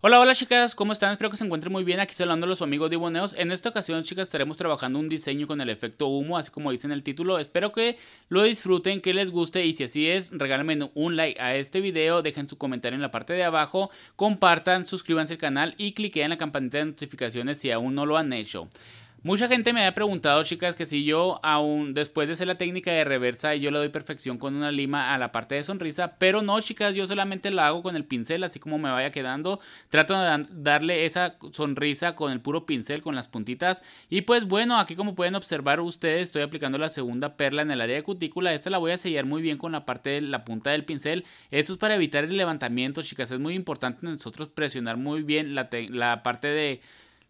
Hola, hola chicas, ¿cómo están? Espero que se encuentren muy bien. Aquí saludando hablando los amigos de Iboneos. En esta ocasión, chicas, estaremos trabajando un diseño con el efecto humo, así como dice en el título. Espero que lo disfruten, que les guste y si así es, regálenme un like a este video, dejen su comentario en la parte de abajo, compartan, suscríbanse al canal y cliquen en la campanita de notificaciones si aún no lo han hecho. Mucha gente me ha preguntado, chicas, que si yo aún después de hacer la técnica de reversa, Y yo le doy perfección con una lima a la parte de sonrisa, pero no, chicas, yo solamente la hago con el pincel, así como me vaya quedando. Trato de darle esa sonrisa con el puro pincel, con las puntitas. Y pues bueno, aquí como pueden observar ustedes, estoy aplicando la segunda perla en el área de cutícula. Esta la voy a sellar muy bien con la parte de la punta del pincel. Esto es para evitar el levantamiento, chicas. Es muy importante nosotros presionar muy bien la parte de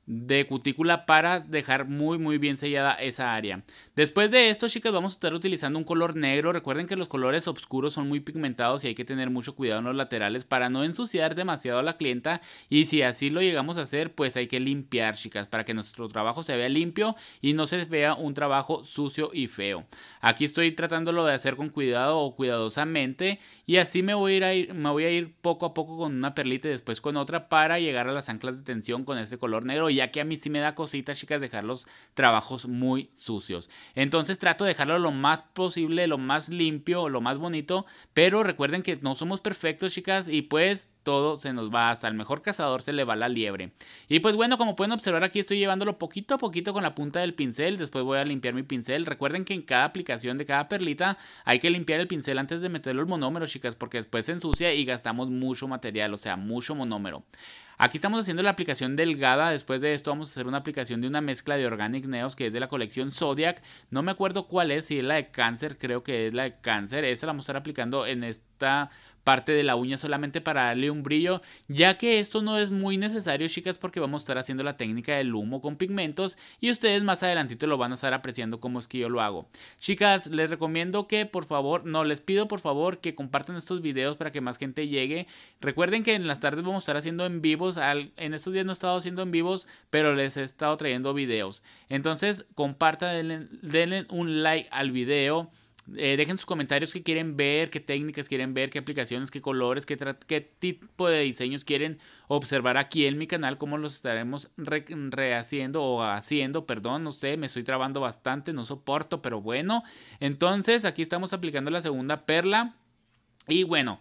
de cutícula para dejar muy muy bien sellada esa área. Después de esto chicas vamos a estar utilizando un color negro. Recuerden que los colores oscuros son muy pigmentados y hay que tener mucho cuidado en los laterales para no ensuciar demasiado a la clienta. Y si así lo llegamos a hacer pues hay que limpiar chicas para que nuestro trabajo se vea limpio y no se vea un trabajo sucio y feo. Aquí estoy tratándolo de hacer con cuidado o cuidadosamente y así me voy a ir, me voy a ir poco a poco con una perlita y después con otra para llegar a las anclas de tensión con ese color negro ya que a mí sí me da cositas, chicas, dejar los trabajos muy sucios. Entonces trato de dejarlo lo más posible, lo más limpio, lo más bonito, pero recuerden que no somos perfectos, chicas, y pues todo se nos va, hasta el mejor cazador se le va la liebre. Y pues bueno, como pueden observar aquí estoy llevándolo poquito a poquito con la punta del pincel, después voy a limpiar mi pincel. Recuerden que en cada aplicación de cada perlita hay que limpiar el pincel antes de meterlo el monómero, chicas, porque después se ensucia y gastamos mucho material, o sea, mucho monómero. Aquí estamos haciendo la aplicación delgada. Después de esto vamos a hacer una aplicación de una mezcla de Organic Neos que es de la colección Zodiac. No me acuerdo cuál es, si es la de cáncer, creo que es la de cáncer. Esa la vamos a estar aplicando en esta parte de la uña solamente para darle un brillo, ya que esto no es muy necesario chicas porque vamos a estar haciendo la técnica del humo con pigmentos y ustedes más adelantito lo van a estar apreciando como es que yo lo hago. Chicas, les recomiendo que por favor, no, les pido por favor que compartan estos videos para que más gente llegue. Recuerden que en las tardes vamos a estar haciendo en vivos, en estos días no he estado haciendo en vivos, pero les he estado trayendo videos. Entonces compartan, denle un like al video eh, dejen sus comentarios que quieren ver, qué técnicas quieren ver, qué aplicaciones, qué colores, qué, qué tipo de diseños quieren observar aquí en mi canal, cómo los estaremos rehaciendo o haciendo, perdón, no sé, me estoy trabando bastante, no soporto, pero bueno. Entonces aquí estamos aplicando la segunda perla. Y bueno,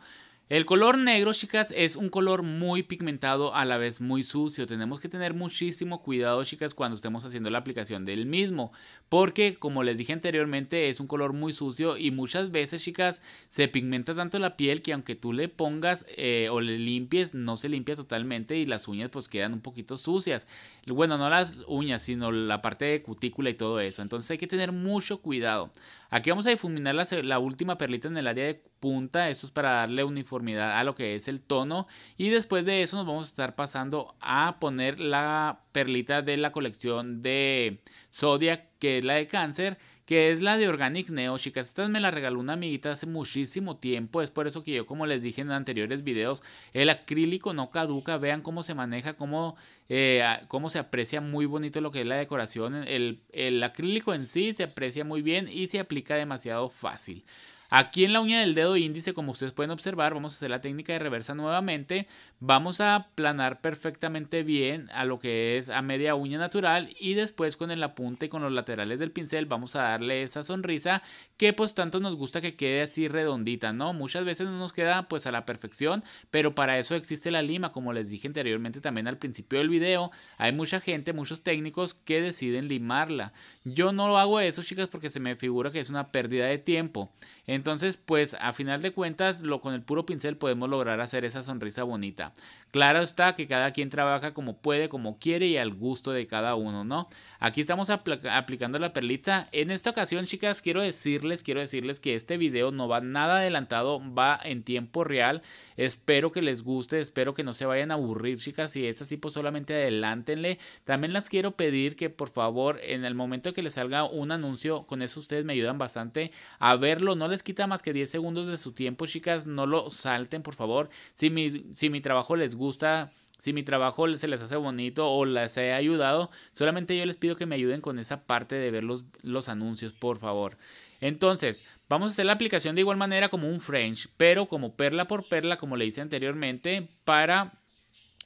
el color negro, chicas, es un color muy pigmentado, a la vez muy sucio. Tenemos que tener muchísimo cuidado, chicas, cuando estemos haciendo la aplicación del mismo. Porque, como les dije anteriormente, es un color muy sucio y muchas veces, chicas, se pigmenta tanto la piel que aunque tú le pongas eh, o le limpies, no se limpia totalmente y las uñas pues quedan un poquito sucias. Bueno, no las uñas, sino la parte de cutícula y todo eso. Entonces hay que tener mucho cuidado. Aquí vamos a difuminar la, última perlita en el área de punta. Esto es para darle uniformidad a lo que es el tono. Y después de eso nos vamos a estar pasando a poner la perlita de la colección de sodia, que es la de cáncer que es la de Organic Neo. Chicas, esta me la regaló una amiguita hace muchísimo tiempo. Es por eso que yo, como les dije en anteriores videos, el acrílico no caduca. Vean cómo se maneja, cómo, eh, cómo se aprecia muy bonito lo que es la decoración. El, el acrílico en sí se aprecia muy bien y se aplica demasiado fácil. Aquí en la uña del dedo índice, como ustedes pueden observar, vamos a hacer la técnica de reversa nuevamente, Vamos a planar perfectamente bien a lo que es a media uña natural y después con el apunte y con los laterales del pincel vamos a darle esa sonrisa que pues tanto nos gusta que quede así redondita, ¿no? Muchas veces no nos queda pues a la perfección, pero para eso existe la lima, como les dije anteriormente también al principio del video, hay mucha gente, muchos técnicos que deciden limarla. Yo no lo hago eso, chicas, porque se me figura que es una pérdida de tiempo. Entonces, pues a final de cuentas, lo con el puro pincel podemos lograr hacer esa sonrisa bonita. Claro está que cada quien trabaja como puede, como quiere y al gusto de cada uno, ¿no? Aquí estamos aplicando la perlita. En esta ocasión, chicas, quiero decirles, quiero decirles que este video no va nada adelantado, va en tiempo real. Espero que les guste, espero que no se vayan a aburrir, chicas. Si es así, pues solamente adelántenle. También las quiero pedir que por favor, en el momento que les salga un anuncio, con eso ustedes me ayudan bastante a verlo. No les quita más que 10 segundos de su tiempo, chicas. No lo salten, por favor. si mi trabajo les gusta, si mi trabajo se les hace bonito o les he ayudado, solamente yo les pido que me ayuden con esa parte de ver los, los anuncios, por favor. Entonces, vamos a hacer la aplicación de igual manera como un French, pero como perla por perla, como le hice anteriormente, para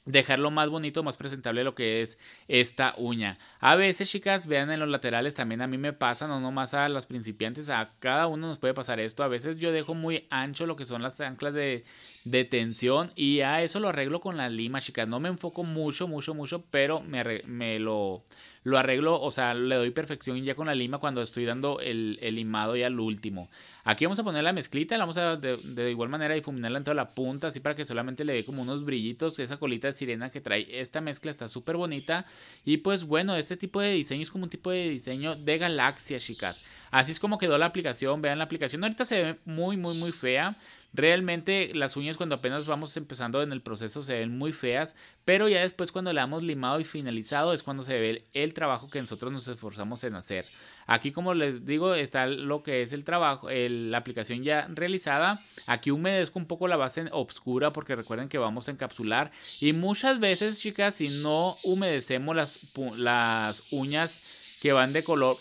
dejarlo más bonito, más presentable lo que es esta uña. A veces, chicas, vean en los laterales, también a mí me pasa, no nomás a las principiantes, a cada uno nos puede pasar esto. A veces yo dejo muy ancho lo que son las anclas de, de tensión y a eso lo arreglo con la lima, chicas. No me enfoco mucho, mucho, mucho, pero me, lo, lo, arreglo, o sea, le doy perfección ya con la lima cuando estoy dando el, limado ya al último. Aquí vamos a poner la mezclita, la vamos a de, de, igual manera difuminarla en toda la punta, así para que solamente le dé como unos brillitos. Esa colita de sirena que trae esta mezcla está súper bonita. Y pues bueno, este tipo de diseño es como un tipo de diseño de galaxia, chicas. Así es como quedó la aplicación, vean la aplicación. Ahorita se ve muy, muy, muy fea. Realmente las uñas cuando apenas vamos empezando en el proceso se ven muy feas, pero ya después cuando le hemos limado y finalizado es cuando se ve el, trabajo que nosotros nos esforzamos en hacer. Aquí como les digo está lo que es el trabajo, la aplicación ya realizada. Aquí humedezco un poco la base oscura porque recuerden que vamos a encapsular y muchas veces chicas si no humedecemos las, las uñas que van de color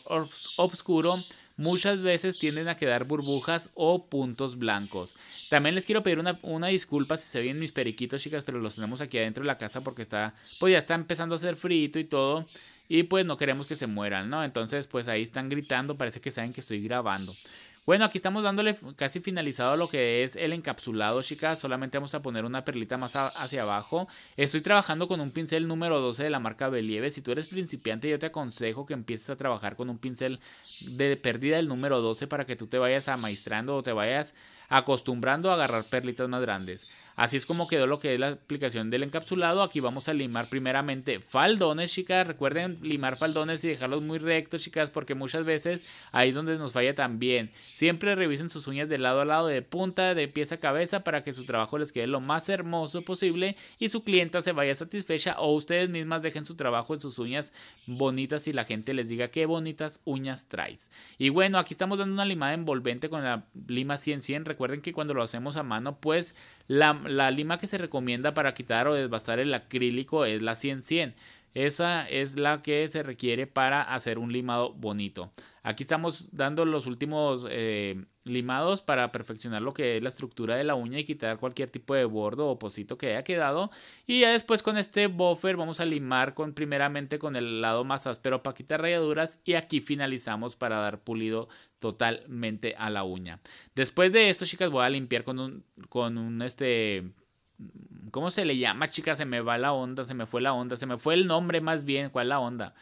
oscuro muchas veces tienden a quedar burbujas o puntos blancos. También les quiero pedir una, disculpa si se ven mis periquitos, chicas, pero los tenemos aquí adentro de la casa porque está, pues ya está empezando a hacer frito y todo. Y pues no queremos que se mueran, ¿no? Entonces, pues ahí están gritando, parece que saben que estoy grabando. Bueno, aquí estamos dándole casi finalizado lo que es el encapsulado, chicas. Solamente vamos a poner una perlita más hacia abajo. Estoy trabajando con un pincel número 12 de la marca Believe. Si tú eres principiante, yo te aconsejo que empieces a trabajar con un pincel de pérdida del número 12 para que tú te vayas amaestrando o te vayas acostumbrando a agarrar perlitas más grandes. Así es como quedó lo que es la aplicación del encapsulado. Aquí vamos a limar primeramente faldones, chicas. Recuerden limar faldones y dejarlos muy rectos, chicas, porque muchas veces ahí es donde nos falla también. Siempre revisen sus uñas de lado a lado, de punta, de pieza a cabeza, para que su trabajo les quede lo más hermoso posible y su clienta se vaya satisfecha o ustedes mismas dejen su trabajo en sus uñas bonitas y la gente les diga qué bonitas uñas traes. Y bueno, aquí estamos dando una limada envolvente con la lima 100-100. Recuerden que cuando lo hacemos a mano, pues la la lima que se recomienda para quitar o desbastar el acrílico es la 100-100. Esa es la que se requiere para hacer un limado bonito. Aquí estamos dando los últimos eh, limados para perfeccionar lo que es la estructura de la uña y quitar cualquier tipo de bordo o pocito que haya quedado. Y ya después con este buffer vamos a limar con, primeramente con el lado más áspero para quitar rayaduras y aquí finalizamos para dar pulido totalmente a la uña. Después de esto, chicas, voy a limpiar con un, con un este ¿Cómo se le llama, chica? Se me va la onda, se me fue la onda, se me fue el nombre más bien, ¿cuál la onda?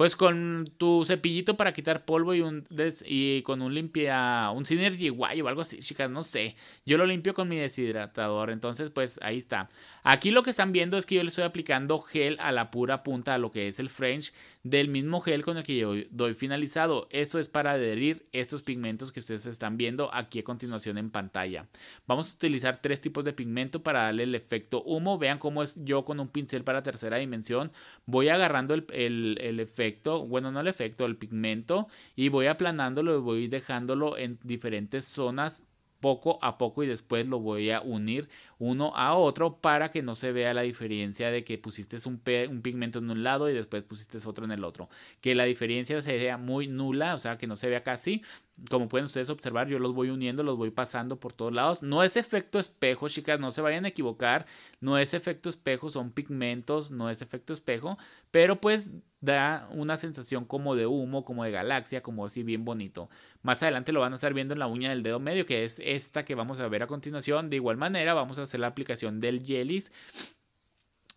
Pues con tu cepillito para quitar polvo y, un y con un limpia, un Synergy Guay o algo así, chicas, no sé. Yo lo limpio con mi deshidratador, entonces pues ahí está. Aquí lo que están viendo es que yo le estoy aplicando gel a la pura punta, a lo que es el French, del mismo gel con el que yo doy finalizado. Esto es para adherir estos pigmentos que ustedes están viendo aquí a continuación en pantalla. Vamos a utilizar tres tipos de pigmento para darle el efecto humo. Vean cómo es yo con un pincel para tercera dimensión. Voy agarrando el efecto bueno, no el efecto, el pigmento, y voy aplanándolo y voy dejándolo en diferentes zonas poco a poco y después lo voy a unir uno a otro para que no se vea la diferencia de que pusiste un, pigmento en un lado y después pusiste otro en el otro. Que la diferencia sea muy nula, o sea, que no se vea casi. Como pueden ustedes observar, yo los voy uniendo, los voy pasando por todos lados. No es efecto espejo, chicas, no se vayan a equivocar. No es efecto espejo, son pigmentos, no es efecto espejo. Pero pues da una sensación como de humo, como de galaxia, como así bien bonito. Más adelante lo van a estar viendo en la uña del dedo medio, que es esta que vamos a ver a continuación. De igual manera, vamos a hacer la aplicación del Yelis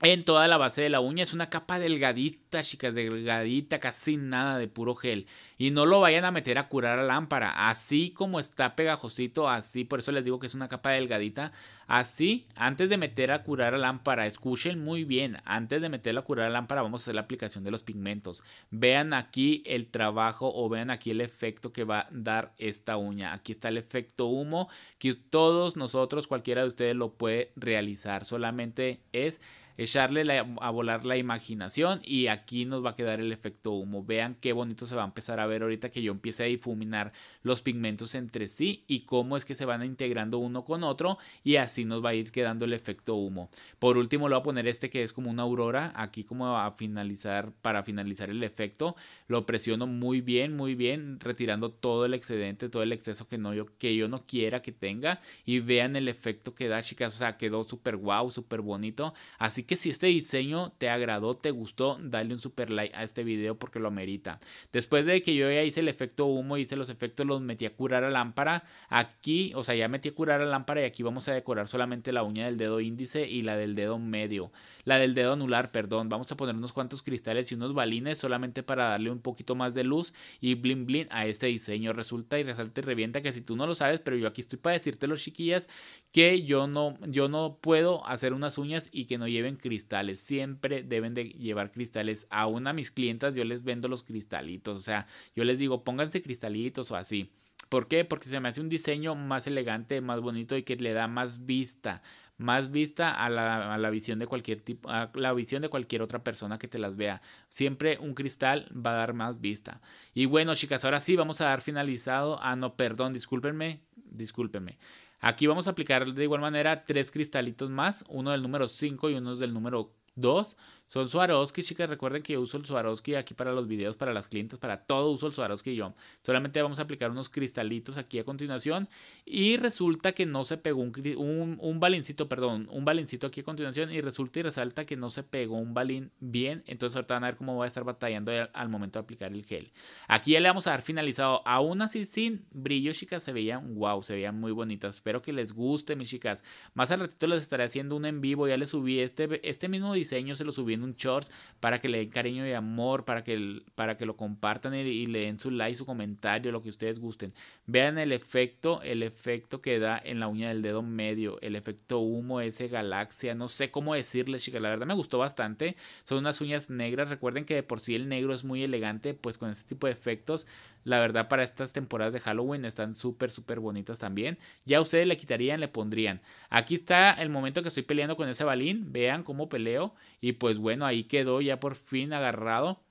en toda la base de la uña. Es una capa delgadita, chicas, delgadita, casi nada de puro gel. Y no lo vayan a meter a curar a lámpara. Así como está pegajosito, así, por eso les digo que es una capa delgadita. Así, antes de meter a curar a lámpara, escuchen muy bien, antes de meterla a curar a lámpara vamos a hacer la aplicación de los pigmentos. Vean aquí el trabajo o vean aquí el efecto que va a dar esta uña. Aquí está el efecto humo que todos nosotros, cualquiera de ustedes lo puede realizar. Solamente es echarle a volar la imaginación y aquí nos va a quedar el efecto humo. Vean qué bonito se va a empezar a ver ahorita que yo empiece a difuminar los pigmentos entre sí y cómo es que se van integrando uno con otro y así nos va a ir quedando el efecto humo. Por último le voy a poner este que es como una aurora, aquí como a finalizar, para finalizar el efecto, lo presiono muy bien, muy bien, retirando todo el excedente, todo el exceso que, no yo, que yo no quiera que tenga y vean el efecto que da chicas, o sea, quedó súper guau, súper bonito, así que si este diseño te agradó, te gustó, dale un super like a este video porque lo amerita, Después de que yo ya hice el efecto humo, hice los efectos, los metí a curar a lámpara. Aquí, o sea, ya metí a curar a lámpara y aquí vamos a decorar solamente la uña del dedo índice y la del dedo medio. La del dedo anular, perdón. Vamos a poner unos cuantos cristales y unos balines solamente para darle un poquito más de luz y blin blin a este diseño. Resulta y resalta y revienta que si tú no lo sabes, pero yo aquí estoy para decirte los chiquillas, que yo no, yo no puedo hacer unas uñas y que no lleven cristales, siempre deben de llevar cristales. Aún a mis clientas yo les vendo los cristalitos, o sea, yo les digo pónganse cristalitos o así. ¿Por qué? Porque se me hace un diseño más elegante, más bonito y que le da más vista, más vista a la, a la, visión de cualquier tipo, a la visión de cualquier otra persona que te las vea. Siempre un cristal va a dar más vista. Y bueno, chicas, ahora sí vamos a dar finalizado. Ah, no, perdón, discúlpenme, discúlpenme. Aquí vamos a aplicar de igual manera tres cristalitos más, uno del número 5 y uno del número 2 son Swarovski, chicas. Recuerden que uso el Swarovski aquí para los videos, para las clientes, para todo uso el Swarovski yo. Solamente vamos a aplicar unos cristalitos aquí a continuación. Y resulta que no se pegó un, un, un balincito, perdón, un balincito aquí a continuación. Y resulta y resalta que no se pegó un balín bien. Entonces ahorita van a ver cómo va a estar batallando al, momento de aplicar el gel. Aquí ya le vamos a dar finalizado. Aún así sin brillo, chicas, se veían wow, se veían muy bonitas. Espero que les guste, mis chicas. Más al ratito les estaré haciendo un en vivo. Ya les subí este, este mismo diseño, se lo subí en un short para que le den cariño y amor, para que, para que lo compartan y, le den su like, su comentario, lo que ustedes gusten. Vean el efecto, el efecto que da en la uña del dedo medio, el efecto humo, ese galaxia, no sé cómo decirle, chicas, la verdad me gustó bastante. Son unas uñas negras, recuerden que de por sí el negro es muy elegante, pues con este tipo de efectos, la verdad para estas temporadas de Halloween están súper, súper bonitas también. Ya ustedes le quitarían, le pondrían. Aquí está el momento que estoy peleando con ese balín, vean cómo peleo y pues bueno bueno, ahí quedó ya por fin agarrado.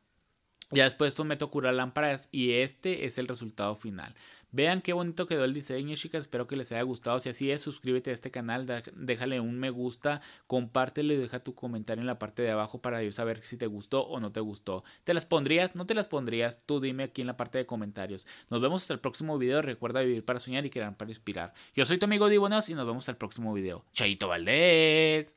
Ya después meto curar lámparas y este es el resultado final. Vean qué bonito quedó el diseño, chicas. Espero que les haya gustado. Si así es, suscríbete a este canal, déjale un me gusta, compártelo y deja tu comentario en la parte de abajo para yo saber si te gustó o no te gustó. ¿Te las pondrías? ¿No te las pondrías? Tú dime aquí en la parte de comentarios. Nos vemos hasta el próximo video. Recuerda vivir para soñar y crear para inspirar. Yo soy tu amigo Dibonos y nos vemos hasta el próximo video. Chaito Valdés.